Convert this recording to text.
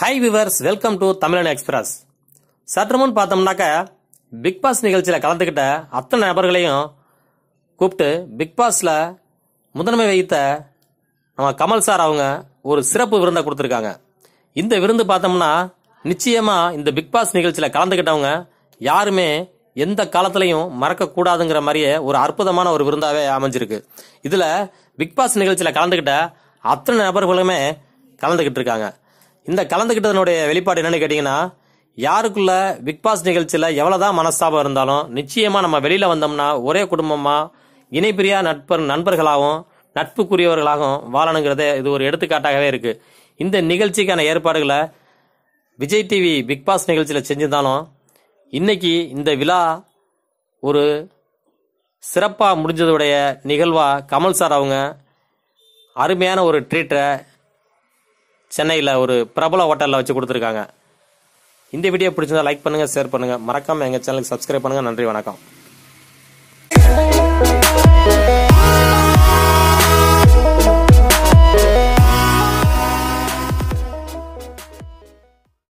high viewers welcome to Tamilan Express சற்று முன் பார்த்தோம்னாக்க பிக் பாஸ் நிகழ்ச்சியில் கலந்துக்கிட்ட அத்தனை நபர்களையும் கூப்பிட்டு பிக் பாஸில் முதன்மை வைத்த நம்ம கமல் சார் அவங்க ஒரு சிறப்பு விருந்தை கொடுத்துருக்காங்க இந்த விருந்து பார்த்தோம்னா நிச்சயமாக இந்த பிக் பாஸ் நிகழ்ச்சியில் கலந்துக்கிட்டவங்க யாருமே எந்த காலத்திலையும் மறக்கக்கூடாதுங்கிற மாதிரியே ஒரு அற்புதமான ஒரு விருந்தாகவே அமைஞ்சிருக்கு இதில் பிக் பாஸ் நிகழ்ச்சியில் கலந்துக்கிட்ட அத்தனை நபர்களுமே கலந்துக்கிட்டு இருக்காங்க இந்த கலந்துகிட்டதனுடைய வெளிப்பாடு என்னன்னு கேட்டிங்கன்னா யாருக்குள்ள பிக் பாஸ் நிகழ்ச்சியில எவ்வளவுதான் மனஸ்தாபம் இருந்தாலும் நிச்சயமாக நம்ம வெளியில் வந்தோம்னா ஒரே குடும்பமாக இணைப்பிரியா நட்பர் நண்பர்களாகவும் நட்புக்குரியவர்களாகவும் வாழணுங்கிறத இது ஒரு எடுத்துக்காட்டாகவே இருக்குது இந்த நிகழ்ச்சிக்கான ஏற்பாடுகளை விஜய் டிவி பிக் பாஸ் நிகழ்ச்சியில் செஞ்சிருந்தாலும் இன்னைக்கு இந்த விழா ஒரு சிறப்பாக முடிஞ்சதுடைய நிகழ்வாக கமல் சார் அவங்க அருமையான ஒரு ட்ரீட்டை சென்னையில் ஒரு பிரபல ஹோட்டலில் வச்சு கொடுத்துருக்காங்க இந்த வீடியோ பிடிச்சிருந்தா லைக் பண்ணுங்கள் ஷேர் பண்ணுங்கள் மறக்காமல் எங்கள் சேனலுக்கு சப்ஸ்கிரைப் பண்ணுங்கள் நன்றி வணக்கம்